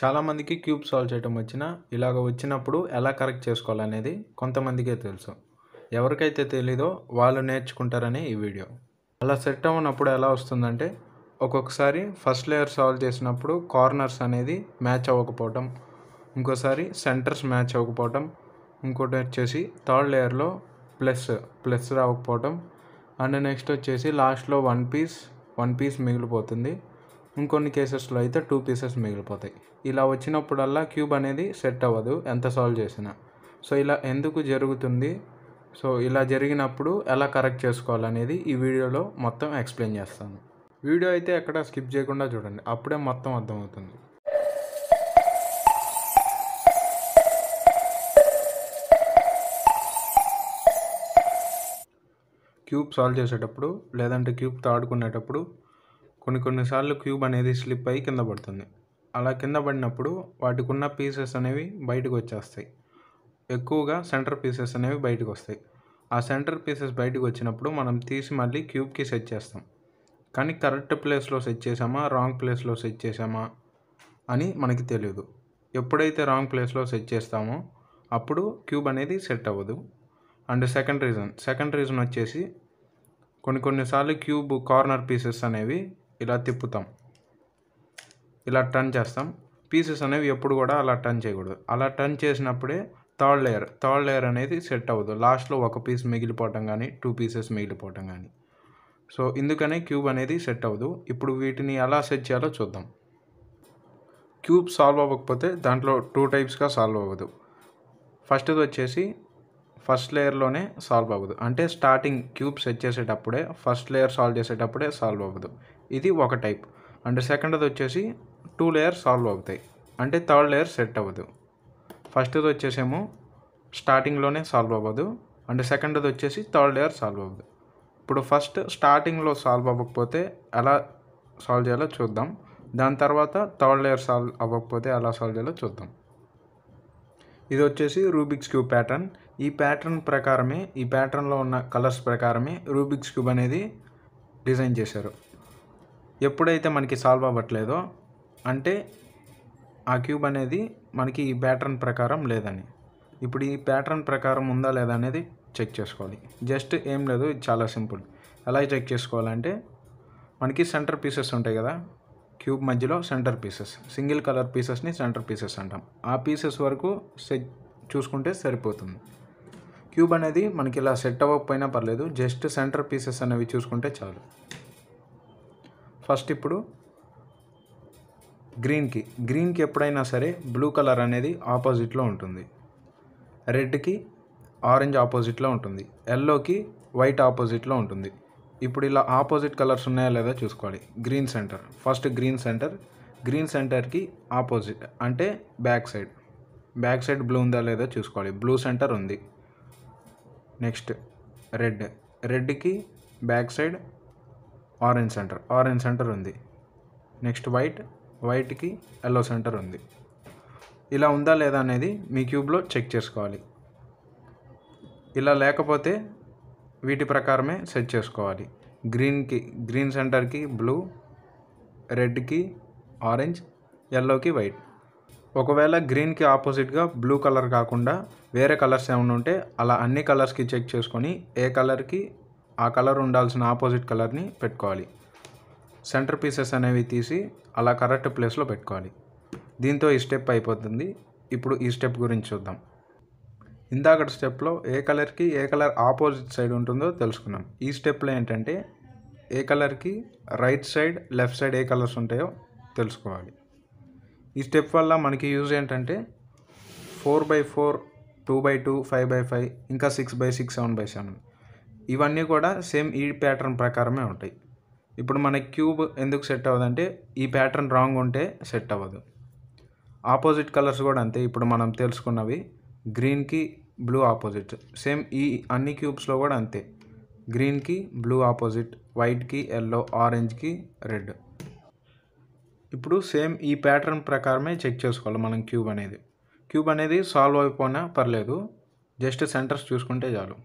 చాలామందికి cube solve చేయటం వచ్చిన ఇలాగ వచ్చినప్పుడు ఎలా కరెక్ట్ చేసుకోవాలనేది కొంతమందికే తెలుసు ఎవరికైతే తెలీదో వాళ్ళు నేర్చుకుంటారని ఈ వీడియో అలా సెట్ అవ్వనప్పుడు ఎలా వస్తుందంటే ఒక్కొక్కసారి ఫస్ట్ లేయర్ సాల్వ్ చేసినప్పుడు కార్నర్స్ అనేది మ్యాచ్ అవ్వకపోవటం ఇంకోసారి సెంటర్స్ మ్యాచ్ అవ్వకపోవటం ఇంకోటి వచ్చేసి థర్డ్ లేయర్లో ప్లస్ ప్లస్ రావకపోవటం అండ్ నెక్స్ట్ వచ్చేసి లాస్ట్లో వన్ పీస్ వన్ పీస్ మిగిలిపోతుంది ఇంకొన్ని కేసెస్లో అయితే టూ పీసెస్ మిగిలిపోతాయి ఇలా వచ్చినప్పుడల్లా క్యూబ్ అనేది సెట్ అవ్వదు ఎంత సాల్వ్ చేసినా సో ఇలా ఎందుకు జరుగుతుంది సో ఇలా జరిగినప్పుడు ఎలా కరెక్ట్ చేసుకోవాలనేది ఈ వీడియోలో మొత్తం ఎక్స్ప్లెయిన్ చేస్తాను వీడియో అయితే ఎక్కడ స్కిప్ చేయకుండా చూడండి అప్పుడే మొత్తం అర్థమవుతుంది క్యూబ్ సాల్వ్ చేసేటప్పుడు లేదంటే క్యూబ్ తాడుకునేటప్పుడు కొన్ని కొన్నిసార్లు క్యూబ్ అనేది స్లిప్ అయ్యి కింద పడుతుంది అలా కింద పడినప్పుడు వాటికి ఉన్న పీసెస్ అనేవి బయటకు వచ్చేస్తాయి ఎక్కువగా సెంటర్ పీసెస్ అనేవి బయటకు వస్తాయి ఆ సెంటర్ పీసెస్ బయటకు వచ్చినప్పుడు మనం తీసి మళ్ళీ క్యూబ్కి సెట్ చేస్తాం కానీ కరెక్ట్ ప్లేస్లో సెట్ చేసామా రాంగ్ ప్లేస్లో సెట్ చేసామా అని మనకి తెలియదు ఎప్పుడైతే రాంగ్ ప్లేస్లో సెట్ చేస్తామో అప్పుడు క్యూబ్ అనేది సెట్ అవ్వదు and second reason second reason వచ్చేసి కొన్ని కొన్నిసార్లు క్యూబ్ కార్నర్ పీసెస్ అనేవి ఇలా తిప్పుతాం ఇలా టర్న్ చేస్తాం పీసెస్ అనేవి ఎప్పుడు కూడా అలా టర్న్ చేయకూడదు అలా టర్న్ చేసినప్పుడే థర్డ్ లేయర్ థర్డ్ లేయర్ అనేది సెట్ అవ్వదు లాస్ట్లో ఒక పీస్ మిగిలిపోవటం కానీ టూ పీసెస్ మిగిలిపోవటం కానీ సో ఇందుకనే క్యూబ్ అనేది సెట్ అవ్వదు ఇప్పుడు వీటిని ఎలా సెట్ చేయాలో చూద్దాం క్యూబ్ సాల్వ్ అవ్వకపోతే దాంట్లో టూ టైప్స్గా సాల్వ్ అవ్వదు ఫస్ట్ది వచ్చేసి ఫస్ట్ లేయర్లోనే సాల్వ్ అవ్వదు అంటే స్టార్టింగ్ క్యూబ్ సెట్ చేసేటప్పుడే ఫస్ట్ లేయర్ సాల్వ్ చేసేటప్పుడే సాల్వ్ అవ్వదు ఇది ఒక టైప్ అండ్ సెకండ్ది వచ్చేసి టూ లేయర్ సాల్వ్ అవుతాయి అంటే థర్డ్ లేయర్ సెట్ అవ్వదు ఫస్ట్ది వచ్చేసేమో స్టార్టింగ్లోనే సాల్వ్ అవ్వదు అండ్ సెకండ్ది వచ్చేసి థర్డ్ లేయర్ సాల్వ్ అవ్వదు ఇప్పుడు ఫస్ట్ స్టార్టింగ్లో సాల్వ్ అవ్వకపోతే ఎలా సాల్వ్ చేయాలో చూద్దాం దాని తర్వాత థర్డ్ లేయర్ సాల్వ్ అవ్వకపోతే ఎలా సాల్వ్ చేయాలో చూద్దాం ఇది వచ్చేసి రూబిక్స్ క్యూబ్ ప్యాటర్న్ ఈ ప్యాటర్న్ ప్రకారమే ఈ ప్యాటర్న్లో ఉన్న కలర్స్ ప్రకారమే రూబిక్స్ క్యూబ్ అనేది డిజైన్ చేశారు ఎప్పుడైతే మనకి సాల్వ్ అవ్వట్లేదో అంటే ఆ క్యూబ్ అనేది మనకి ఈ ప్యాటర్న్ ప్రకారం లేదని ఇప్పుడు ఈ ప్యాటర్న్ ప్రకారం ఉందా లేదా అనేది చెక్ చేసుకోవాలి జస్ట్ ఏం లేదు ఇది చాలా సింపుల్ ఎలా చెక్ చేసుకోవాలంటే మనకి సెంటర్ పీసెస్ ఉంటాయి కదా క్యూబ్ మధ్యలో సెంటర్ పీసెస్ సింగిల్ కలర్ పీసెస్ని సెంటర్ పీసెస్ అంటాం ఆ పీసెస్ వరకు సెట్ చూసుకుంటే సరిపోతుంది క్యూబ్ అనేది మనకి ఇలా సెట్ అవ్వకపోయినా పర్లేదు జస్ట్ సెంటర్ పీసెస్ అనేవి చూసుకుంటే చాలు ఫస్ట్ ఇప్పుడు గ్రీన్కి గ్రీన్కి ఎప్పుడైనా సరే బ్లూ కలర్ అనేది ఆపోజిట్లో ఉంటుంది రెడ్కి ఆరెంజ్ ఆపోజిట్లో ఉంటుంది ఎల్లోకి వైట్ ఆపోజిట్లో ఉంటుంది ఇప్పుడు ఇలా ఆపోజిట్ కలర్స్ ఉన్నాయా లేదా చూసుకోవాలి green centre first green centre green సెంటర్కి ఆపోజిట్ అంటే back side back side blue ఉందా లేదా చూసుకోవాలి బ్లూ సెంటర్ ఉంది నెక్స్ట్ రెడ్ రెడ్కి back side orange centre orange centre ఉంది నెక్స్ట్ వైట్ వైట్కి ఎల్లో సెంటర్ ఉంది ఇలా ఉందా లేదా అనేది మీ క్యూబ్లో చెక్ చేసుకోవాలి ఇలా లేకపోతే వీటి ప్రకారమే సెట్ చేసుకోవాలి గ్రీన్కి గ్రీన్ సెంటర్కి బ్లూ రెడ్కి ఆరెంజ్ ఎల్లోకి వైట్ ఒకవేళ గ్రీన్కి ఆపోజిట్గా బ్లూ కలర్ కాకుండా వేరే కలర్స్ ఏమైనా ఉంటే అలా అన్ని కలర్స్కి చెక్ చేసుకొని ఏ కలర్కి ఆ కలర్ ఉండాల్సిన ఆపోజిట్ కలర్ని పెట్టుకోవాలి సెంటర్ పీసెస్ అనేవి తీసి అలా కరెక్ట్ ప్లేస్లో పెట్టుకోవాలి దీంతో ఈ స్టెప్ అయిపోతుంది ఇప్పుడు ఈ స్టెప్ గురించి చూద్దాం ఇందాక స్టెప్లో ఏ కలర్కి ఏ కలర్ ఆపోజిట్ సైడ్ ఉంటుందో తెలుసుకున్నాం ఈ స్టెప్లో ఏంటంటే ఏ కలర్కి రైట్ సైడ్ లెఫ్ట్ సైడ్ ఏ కలర్స్ ఉంటాయో తెలుసుకోవాలి ఈ స్టెప్ వల్ల మనకి యూజ్ ఏంటంటే four by four two by two five by five ఇంకా six by six seven by seven ఇవన్నీ కూడా సేమ్ ఈ ప్యాటర్న్ ప్రకారమే ఉంటాయి ఇప్పుడు మన క్యూబ్ ఎందుకు సెట్ అవ్వదంటే ఈ ప్యాటర్న్ రాంగ్ ఉంటే సెట్ అవ్వదు ఆపోజిట్ కలర్స్ కూడా అంతే ఇప్పుడు మనం తెలుసుకున్నవి గ్రీన్కి బ్లూ ఆపోజిట్ సేమ్ ఈ అన్ని క్యూబ్స్లో కూడా అంతే గ్రీన్కి బ్లూ ఆపోజిట్ వైట్కి ఎల్లో ఆరెంజ్కి రెడ్ ఇప్పుడు సేమ్ ఈ ప్యాటర్న్ ప్రకారమే చెక్ చేసుకోవాలి మనం క్యూబ్ అనేది క్యూబ్ అనేది సాల్వ్ అయిపోయినా పర్లేదు జస్ట్ సెంటర్స్ చూసుకుంటే చాలు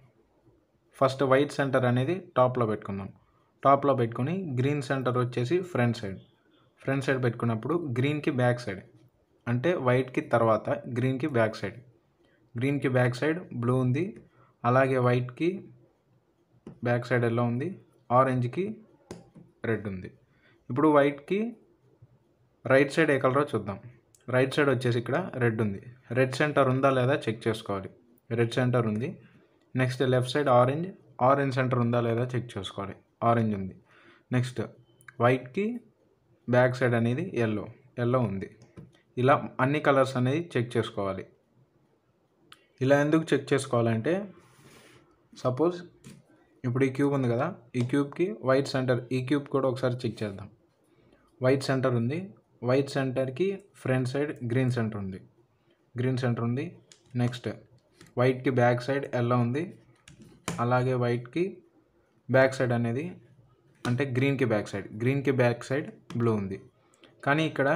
ఫస్ట్ వైట్ సెంటర్ అనేది టాప్లో పెట్టుకుందాం టాప్లో పెట్టుకుని గ్రీన్ సెంటర్ వచ్చేసి ఫ్రంట్ సైడ్ ఫ్రంట్ సైడ్ పెట్టుకున్నప్పుడు గ్రీన్కి బ్యాక్ సైడ్ అంటే వైట్కి తర్వాత గ్రీన్కి బ్యాక్ సైడ్ గ్రీన్కి బ్యాక్ సైడ్ బ్లూ ఉంది అలాగే వైట్కి బ్యాక్ సైడ్ ఎల్లో ఉంది ఆరెంజ్కి రెడ్ ఉంది ఇప్పుడు వైట్కి రైట్ సైడ్ ఏ కలరో చూద్దాం రైట్ సైడ్ వచ్చేసి ఇక్కడ రెడ్ ఉంది రెడ్ సెంటర్ ఉందా లేదా చెక్ చేసుకోవాలి రెడ్ సెంటర్ ఉంది next left side orange orange centre ఉందా లేదా చెక్ చేసుకోవాలి ఆరెంజ్ ఉంది నెక్స్ట్ వైట్కి బ్యాక్ సైడ్ అనేది ఎల్లో ఎల్లో ఉంది ఇలా అన్ని కలర్స్ అనేది చెక్ చేసుకోవాలి ఇలా ఎందుకు చెక్ చేసుకోవాలంటే సపోజ్ ఇప్పుడు ఈ క్యూబ్ ఉంది కదా ఈ క్యూబ్కి వైట్ సెంటర్ ఈ క్యూబ్ కూడా ఒకసారి చెక్ చేద్దాం వైట్ సెంటర్ ఉంది వైట్ సెంటర్కి ఫ్రంట్ సైడ్ గ్రీన్ సెంటర్ ఉంది గ్రీన్ సెంటర్ ఉంది నెక్స్ట్ వైట్కి బ్యాక్ సైడ్ ఎల్లో ఉంది అలాగే వైట్కి బ్యాక్ సైడ్ అనేది అంటే గ్రీన్కి బ్యాక్ సైడ్ గ్రీన్కి బ్యాక్ సైడ్ బ్లూ ఉంది కానీ ఇక్కడ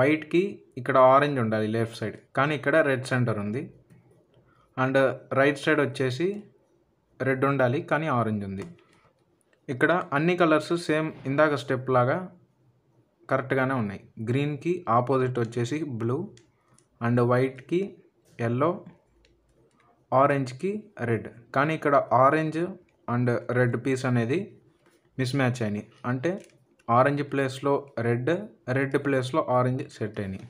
వైట్కి ఇక్కడ ఆరెంజ్ ఉండాలి లెఫ్ట్ సైడ్ కానీ ఇక్కడ రెడ్ సెంటర్ ఉంది అండ్ రైట్ సైడ్ వచ్చేసి రెడ్ ఉండాలి కానీ ఆరెంజ్ ఉంది ఇక్కడ అన్ని కలర్స్ సేమ్ ఇందాక స్టెప్ లాగా కరెక్ట్గానే ఉన్నాయి గ్రీన్కి ఆపోజిట్ వచ్చేసి బ్లూ అండ్ వైట్కి ఎల్లో ఆరెంజ్కి రెడ్ కానీ ఇక్కడ ఆరెంజ్ అండ్ రెడ్ పీస్ అనేది మిస్ మ్యాచ్ అయినాయి అంటే ఆరెంజ్ ప్లేస్లో రెడ్ రెడ్ ప్లేస్లో ఆరెంజ్ సెట్ అయినాయి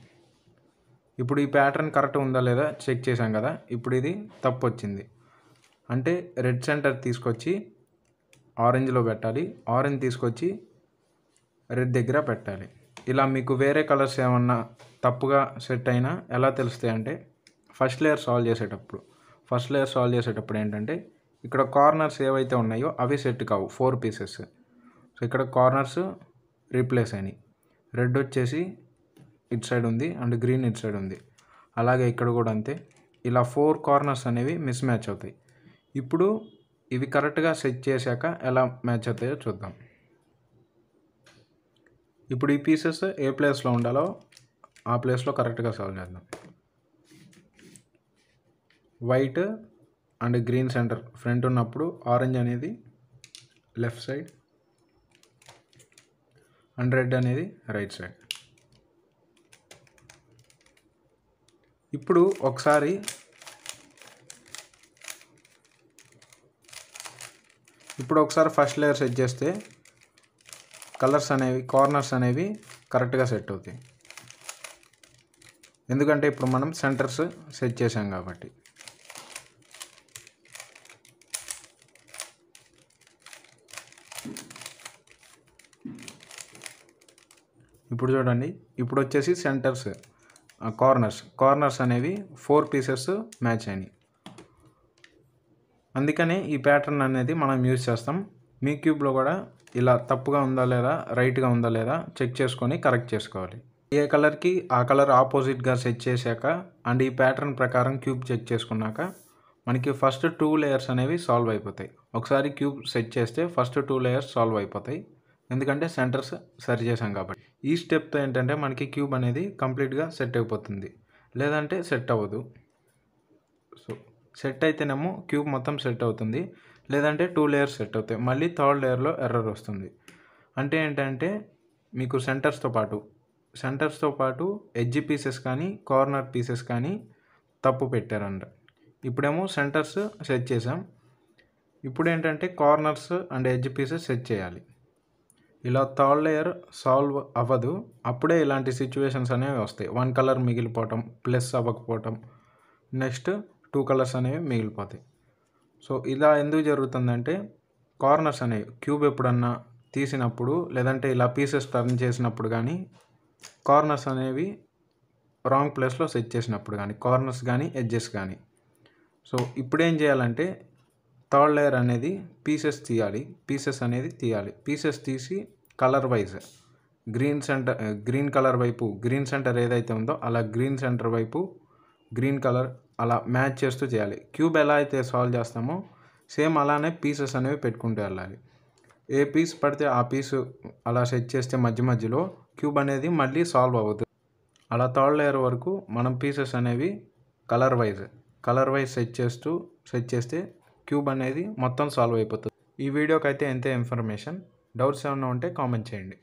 ఇప్పుడు ఈ ప్యాటర్న్ కరెక్ట్ ఉందా లేదా చెక్ చేసాం కదా ఇప్పుడు ఇది తప్పు వచ్చింది అంటే రెడ్ సెంటర్ తీసుకొచ్చి ఆరెంజ్లో పెట్టాలి ఆరెంజ్ తీసుకొచ్చి రెడ్ దగ్గర పెట్టాలి ఇలా మీకు వేరే కలర్స్ ఏమన్నా తప్పుగా సెట్ అయినా ఎలా తెలుస్తాయి అంటే ఫస్ట్ లేయర్ సాల్వ్ చేసేటప్పుడు ఫస్ట్ లేయర్ సాల్వ్ చేసేటప్పుడు ఏంటంటే ఇక్కడ కార్నర్స్ ఏవైతే ఉన్నాయో అవి సెట్ కావు ఫోర్ పీసెస్ సో ఇక్కడ కార్నర్స్ రీప్లేస్ అయినాయి రెడ్ వచ్చేసి ఇటు సైడ్ ఉంది అండ్ గ్రీన్ ఇటు సైడ్ ఉంది అలాగే ఇక్కడ కూడా అంతే ఇలా ఫోర్ కార్నర్స్ అనేవి మిస్ మ్యాచ్ అవుతాయి ఇప్పుడు ఇవి కరెక్ట్గా సెట్ చేశాక ఎలా మ్యాచ్ అవుతాయో చూద్దాం ఇప్పుడు ఈ పీసెస్ ఏ ప్లేస్లో ఉండాలో ఆ ప్లేస్లో కరెక్ట్గా సాల్వ్ చేద్దాం white and green centre front ఉన్నప్పుడు ఆరెంజ్ అనేది లెఫ్ట్ సైడ్ అండ్ రెడ్ అనేది రైట్ సైడ్ ఇప్పుడు ఒకసారి ఇప్పుడు ఒకసారి ఫస్ట్ లేయర్ సెట్ చేస్తే కలర్స్ అనేవి కార్నర్స్ అనేవి కరెక్ట్గా సెట్ అవుతాయి ఎందుకంటే ఇప్పుడు మనం సెంటర్స్ సెట్ చేసాం కాబట్టి ఇప్పుడు చూడండి ఇప్పుడు వచ్చేసి సెంటర్స్ కార్నర్స్ కార్నర్స్ అనేవి ఫోర్ పీసెస్ మ్యాచ్ అయినాయి అందుకనే ఈ ప్యాటర్న్ అనేది మనం యూజ్ చేస్తాం మీ క్యూబ్లో కూడా ఇలా తప్పుగా ఉందా లేదా రైట్గా ఉందా లేదా చెక్ చేసుకొని కరెక్ట్ చేసుకోవాలి ఏ కలర్కి ఆ కలర్ ఆపోజిట్గా సెట్ చేశాక అండ్ ఈ ప్యాటర్న్ ప్రకారం క్యూబ్ చెక్ చేసుకున్నాక మనకి ఫస్ట్ టూ లేయర్స్ అనేవి సాల్వ్ అయిపోతాయి ఒకసారి క్యూబ్ సెట్ చేస్తే ఫస్ట్ టూ లేయర్స్ సాల్వ్ అయిపోతాయి ఎందుకంటే సెంటర్స్ సరి చేసాం కాబట్టి ఈ స్టెప్తో ఏంటంటే మనకి క్యూబ్ అనేది కంప్లీట్గా సెట్ అయిపోతుంది లేదంటే సెట్ అవ్వదు సో సెట్ అయితేనేమో క్యూబ్ మొత్తం సెట్ అవుతుంది లేదంటే టూ లేయర్స్ సెట్ అవుతాయి మళ్ళీ థర్డ్ లేయర్లో ఎర్రర్ వస్తుంది అంటే ఏంటంటే మీకు సెంటర్స్తో పాటు సెంటర్స్తో పాటు ఎడ్జి పీసెస్ కానీ కార్నర్ పీసెస్ కానీ తప్పు పెట్టారంట ఇప్పుడేమో సెంటర్స్ సెట్ చేసాం ఇప్పుడు ఏంటంటే corners and edge pieces set చేయాలి ఇలా థర్డ్ లేయర్ సాల్వ్ అవ్వదు అప్పుడే ఇలాంటి సిచ్యువేషన్స్ అనేవి వస్తాయి వన్ కలర్ మిగిలిపోవటం ప్లస్ అవ్వకపోవటం నెక్స్ట్ టూ కలర్స్ అనేవి మిగిలిపోతాయి సో ఇలా ఎందుకు జరుగుతుందంటే కార్నర్స్ అనేవి క్యూబ్ ఎప్పుడన్నా తీసినప్పుడు లేదంటే ఇలా పీసెస్ టర్న్ చేసినప్పుడు కానీ కార్నర్స్ అనేవి రాంగ్ ప్లేస్లో సెట్ చేసినప్పుడు కానీ కార్నర్స్ కానీ ఎడ్జెస్ కానీ సో ఇప్పుడు ఏం చేయాలంటే థర్డ్ లేయర్ అనేది పీసెస్ తీయాలి పీసెస్ అనేది తీయాలి పీసెస్ తీసి colour wise green centre green colour వైపు గ్రీన్ సెంటర్ ఏదైతే ఉందో అలా గ్రీన్ సెంటర్ వైపు గ్రీన్ కలర్ అలా మ్యాచ్ చేస్తూ చేయాలి క్యూబ్ ఎలా అయితే సాల్వ్ చేస్తామో సేమ్ అలానే పీసెస్ అనేవి పెట్టుకుంటూ వెళ్ళాలి ఏ పీస్ పడితే ఆ పీస్ అలా సెట్ చేస్తే మధ్య మధ్యలో క్యూబ్ అనేది మళ్ళీ సాల్వ్ అవుతుంది అలా థర్డ్ లేయర్ వరకు మనం పీసెస్ అనేవి colour wise colour wise set చేస్తూ సెట్ చేస్తే క్యూబ్ అనేది మొత్తం సాల్వ్ అయిపోతుంది ఈ వీడియోకి అయితే ఎంతే ఇన్ఫర్మేషన్ డౌట్స్ ఏమైనా ఉంటే కామెంట్ చేయండి